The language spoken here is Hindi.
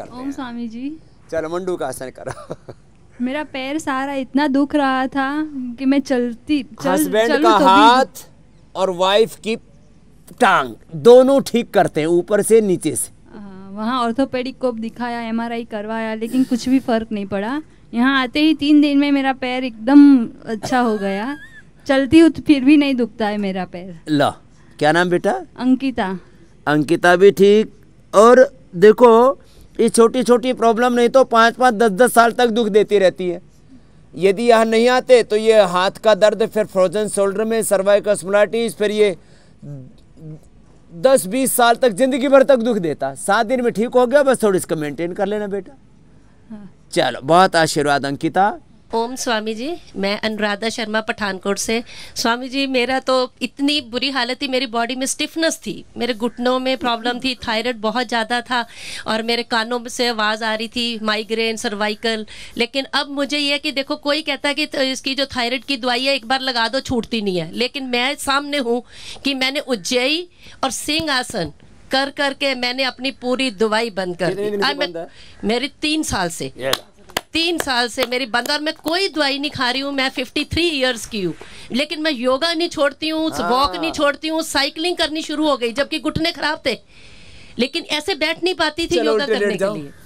कर ओम स्वामी जी चलो मंडू का आसन करो मेरा पैर सारा इतना दुख रहा था कि मैं चलती चल, हस्बैंड का तो हाथ और वाइफ की टांग दोनों ठीक करते हैं ऊपर से नीचे से वहाँ ऑर्थोपेडिक को दिखाया एमआरआई करवाया लेकिन कुछ भी फर्क नहीं पड़ा यहाँ आते ही तीन दिन में मेरा पैर एकदम अच्छा हो गया चलती हूँ तो फिर भी नहीं दुखता है मेरा पैर लो क्या नाम बेटा अंकिता अंकिता भी ठीक और देखो ये छोटी छोटी प्रॉब्लम नहीं तो पाँच पाँच दस दस साल तक दुख देती रहती है यदि यहाँ नहीं आते तो ये हाथ का दर्द फिर फ्रोजन शोल्डर में सर्वाइकल स्मोलाइटिस फिर ये दस बीस साल तक ज़िंदगी भर तक दुख देता सात दिन में ठीक हो गया बस थोड़ी इसका मेंटेन कर लेना बेटा हाँ। चलो बहुत आशीर्वाद अंकिता ओम स्वामी जी मैं अनुराधा शर्मा पठानकोट से स्वामी जी मेरा तो इतनी बुरी हालत थी मेरी बॉडी में स्टिफनेस थी मेरे घुटनों में प्रॉब्लम थी थायराइड बहुत ज़्यादा था और मेरे कानों में से आवाज़ आ रही थी माइग्रेन सर्वाइकल लेकिन अब मुझे यह कि देखो कोई कहता है कि तो इसकी जो थायराइड की दवाई है एक बार लगा दो छूटती नहीं है लेकिन मैं सामने हूँ कि मैंने उज्जैई और सिंह आसन कर करके मैंने अपनी पूरी दवाई बंद कर दी मेरी तीन साल से तीन साल से मेरी बंद और मैं कोई दवाई नहीं खा रही हूँ मैं फिफ्टी थ्री ईयर्स की हूँ लेकिन मैं योगा नहीं छोड़ती हूँ वॉक हाँ। नहीं छोड़ती हूँ साइकिलिंग करनी शुरू हो गई जबकि घुटने खराब थे लेकिन ऐसे बैठ नहीं पाती थी योगा करने के लिए